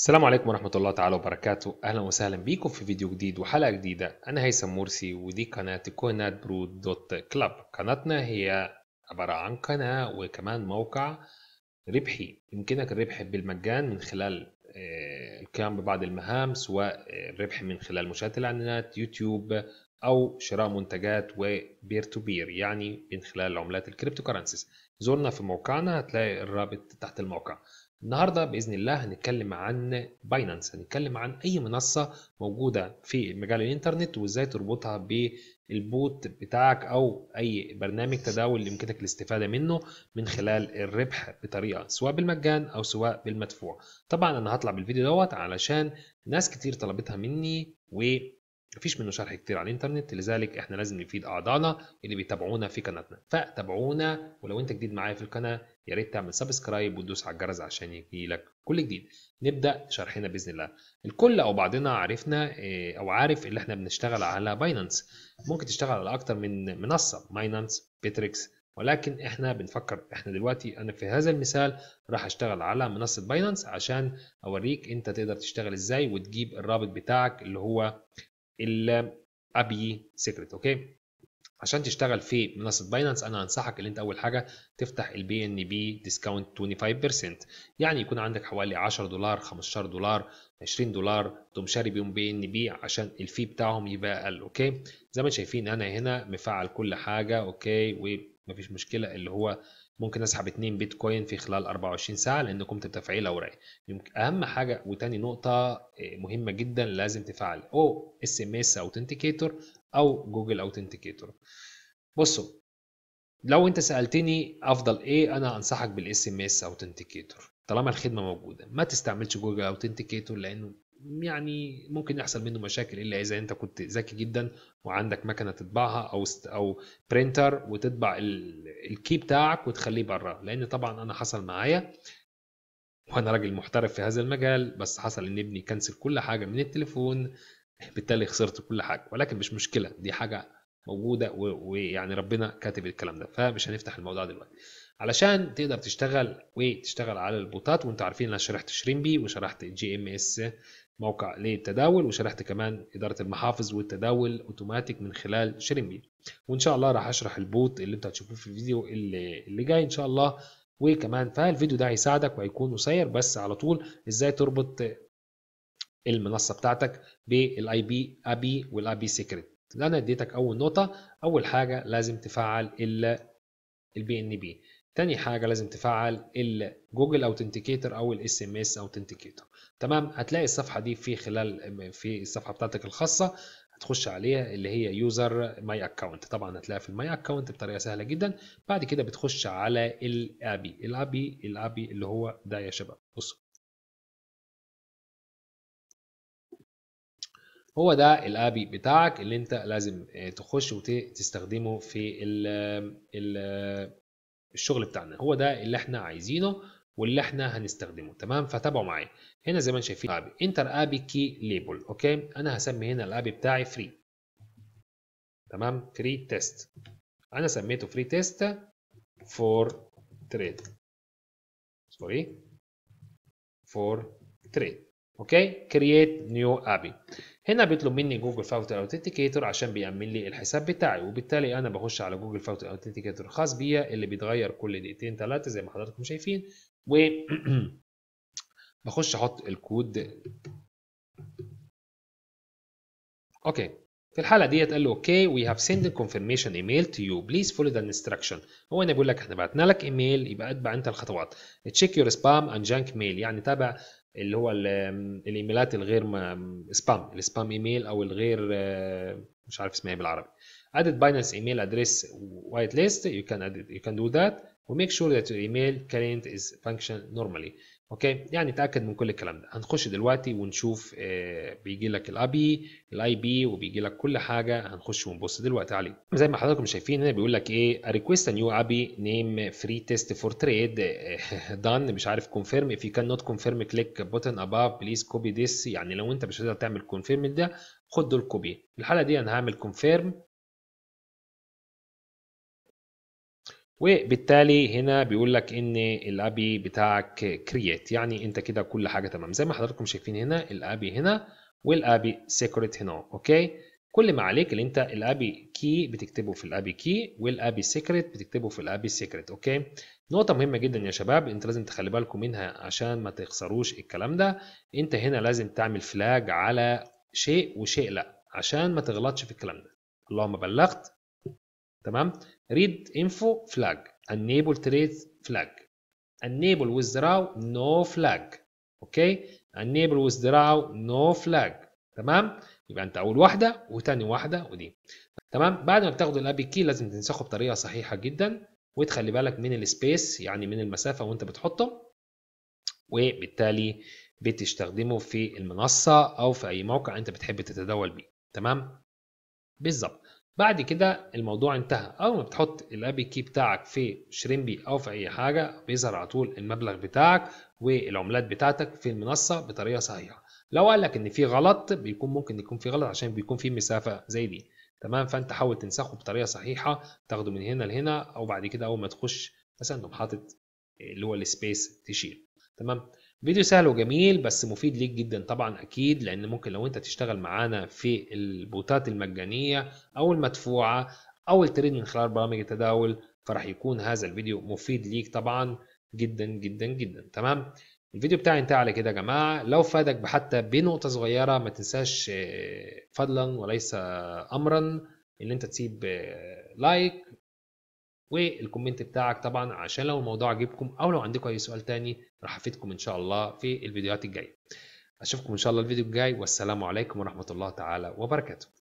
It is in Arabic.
السلام عليكم ورحمة الله تعالى وبركاته أهلا وسهلا بيكم في فيديو جديد وحلقة جديدة أنا هيثم مرسي ودي قناة كونات برود دوت كلاب قناتنا هي عبارة عن قناة وكمان موقع ربحي يمكنك الربح بالمجان من خلال آه، القيام ببعض المهام سواء آه، الربح من خلال مشاهدة الإعلانات يوتيوب أو شراء منتجات وبير تو بير يعني من خلال عملات الكريبتو كرنسيز زورنا في موقعنا هتلاقي الرابط تحت الموقع النهارده باذن الله هنتكلم عن باينانس هنتكلم عن اي منصه موجوده في مجال الانترنت وازاي تربطها بالبوت بتاعك او اي برنامج تداول يمكنك الاستفاده منه من خلال الربح بطريقه سواء بالمجان او سواء بالمدفوع طبعا انا هطلع بالفيديو دوت علشان ناس كتير طلبتها مني و مفيش منه شرح كتير على الانترنت لذلك احنا لازم نفيد اعضائنا اللي بيتابعونا في قناتنا فتابعونا ولو انت جديد معايا في القناه يا ريت تعمل سبسكرايب وتدوس على الجرس عشان يجي لك كل جديد نبدا شرحنا باذن الله الكل او بعضنا عرفنا آه، او عارف اللي احنا بنشتغل على باينانس ممكن تشتغل على اكتر من منصه باينانس بيتريكس ولكن احنا بنفكر احنا دلوقتي انا في هذا المثال راح اشتغل على منصه باينانس عشان اوريك انت تقدر تشتغل ازاي وتجيب الرابط بتاعك اللي هو ابي سيكريت اوكي عشان تشتغل في منصه باينانس انا انصحك ان انت اول حاجه تفتح البي ان بي ديسكاونت 25% يعني يكون عندك حوالي 10 دولار 15 دولار 20 دولار تقوم شاري بيهم بي ان بي عشان الفي بتاعهم يبقى اقل اوكي زي ما شايفين انا هنا مفعل كل حاجه اوكي ومفيش مشكله اللي هو ممكن اسحب 2 بيتكوين في خلال 24 ساعه لان قمت بتفعيل يمكن اهم حاجه وتاني نقطه آه، مهمه جدا لازم تفعل او اس ام اس اوثنتيكيتور او جوجل اوثنتيكيتور بصوا لو انت سالتني افضل ايه انا انصحك بالاس ام اس اوثنتيكيتور طالما الخدمه موجوده ما تستعملش جوجل اوثنتيكيتور لانه يعني ممكن يحصل منه مشاكل الا اذا انت كنت ذكي جدا وعندك مكنه تطبعها او است... او برينتر وتطبع الكي بتاعك وتخليه بره لان طبعا انا حصل معايا وانا راجل محترف في هذا المجال بس حصل ان ابني كنسل كل حاجه من التليفون بالتالي خسرت كل حاجه ولكن مش مشكله دي حاجه موجوده ويعني ربنا كاتب الكلام ده فمش هنفتح الموضوع دلوقتي علشان تقدر تشتغل وتشتغل على البوتات وانتوا عارفين انا شرحت شريمبي وشرحت جي ام اس موقع للتداول وشرحت كمان إدارة المحافظ والتداول أوتوماتيك من خلال شيرينبي وإن شاء الله راح أشرح البوت اللي أنت هتشوفوه في الفيديو اللي, اللي جاي إن شاء الله وكمان فالفيديو ده هيساعدك وهيكون قصير بس على طول إزاي تربط المنصة بتاعتك بالاي بي ابي والاي بي سيكريت انا اديتك اول نقطه اول حاجه لازم تفعل البي ان بي تاني حاجه لازم تفعل الجوجل اوثنتيكيتر او الاس ام اس اوثنتيكيتر تمام هتلاقي الصفحه دي في خلال في الصفحه بتاعتك الخاصه هتخش عليها اللي هي يوزر ماي اكونت طبعا هتلاقيها في الماي اكونت بطريقه سهله جدا بعد كده بتخش على الابي الابي الابي اللي هو ده يا شباب بصوا هو ده الابي بتاعك اللي انت لازم آه، تخش وتستخدمه في الـ الـ الشغل بتاعنا هو ده اللي احنا عايزينه واللي احنا هنستخدمه تمام فتابعوا معايا هنا زي ما انتم شايفين انتر ابي كي ليبل اوكي انا هسمي هنا الابي بتاعي فري تمام فري تيست انا سميته فري تيست فور تريد سوري فور تريد اوكي كرييت نيو ابي هنا بيطلب مني جوجل فاوتر اوثنتيكيتور عشان بيأمن لي الحساب بتاعي وبالتالي انا بخش على جوجل فاوتر اوثنتيكيتور الخاص بيا اللي بيتغير كل دقيقتين ثلاثه زي ما حضراتكم شايفين و بخش احط الكود اوكي في الحاله ديت قال له اوكي وي هاف سند كونفرميشن ايميل تو يو بليز فولو ذا انستراكشن هو انا بقول لك احنا بعتنا لك ايميل يبقى اتبع انت الخطوات تشيك يور سبام اند جانك ميل يعني تابع اللي هو الايميلات الغير سبام السبام ايميل او الغير آه، مش عارف اسمها إيه بالعربي ادد باينانس ايميل ادريس وايت ليست يو كان يو كان دو ذات وميك شور ذات يور ايميل client از فانكشن نورمالي اوكي يعني تاكد من كل الكلام ده هنخش دلوقتي ونشوف آه، بيجي لك الابي الاي بي وبيجي لك كل حاجه هنخش ونبص دلوقتي عليه زي ما حضراتكم شايفين هنا بيقول لك ايه ريكويست نيو ابي نيم فري تيست فور تريد دان مش عارف كونفيرم اف يو كان نوت كونفيرم كليك بوتن اباف بليز كوبي ذس يعني لو انت مش هتقدر تعمل كونفيرم ده خد دول كوبي الحاله دي انا هعمل كونفيرم وبالتالي هنا بيقول لك ان الابي بتاعك كرييت يعني انت كده كل حاجه تمام زي ما حضراتكم شايفين هنا الابي هنا والابي سيكريت هنا اوكي كل ما عليك اللي انت الابي كي بتكتبه في الابي كي والابي سيكريت بتكتبه في الابي سيكريت اوكي نقطه مهمه جدا يا شباب انت لازم تخلي بالكم منها عشان ما تخسروش الكلام ده انت هنا لازم تعمل فلاج على شيء وشيء لا عشان ما تغلطش في الكلام ده اللهم بلغت تمام read info flag enable trade flag enable withdraw no flag اوكي enable withdraw no flag تمام يبقى انت اول واحده وثاني واحده ودي تمام بعد ما بتاخد الابي كي لازم تنسخه بطريقه صحيحه جدا وتخلي بالك من السبيس يعني من المسافه وانت بتحطه وبالتالي بتستخدمه في المنصه او في اي موقع انت بتحب تتداول بيه تمام بالظبط بعد كده الموضوع انتهى اول ما بتحط الابي كي بتاعك في شريمبي او في اي حاجه بيظهر على طول المبلغ بتاعك والعملات بتاعتك في المنصه بطريقه صحيحه لو قال لك ان في غلط بيكون ممكن يكون في غلط عشان بيكون في مسافه زي دي تمام فانت حاول تنسخه بطريقه صحيحه تاخده من هنا لهنا او بعد كده اول ما تخش مثلا تقوم حاطط اللي هو السبيس تشيل تمام فيديو سهل وجميل بس مفيد ليك جدا طبعا اكيد لان ممكن لو انت تشتغل معانا في البوتات المجانيه او المدفوعه او التريد من خلال برامج التداول فراح يكون هذا الفيديو مفيد ليك طبعا جدا جدا جدا تمام الفيديو بتاعي انتهى على كده يا جماعه لو فادك بحتى بنقطه صغيره ما تنساش آه، فضلا وليس امرا ان انت تسيب آه، لايك والكومنت بتاعك طبعا عشان لو الموضوع عجبكم او لو عندكم اي سؤال تاني راح افيدكم ان شاء الله في الفيديوهات الجايه اشوفكم ان شاء الله الفيديو الجاي والسلام عليكم ورحمه الله تعالى وبركاته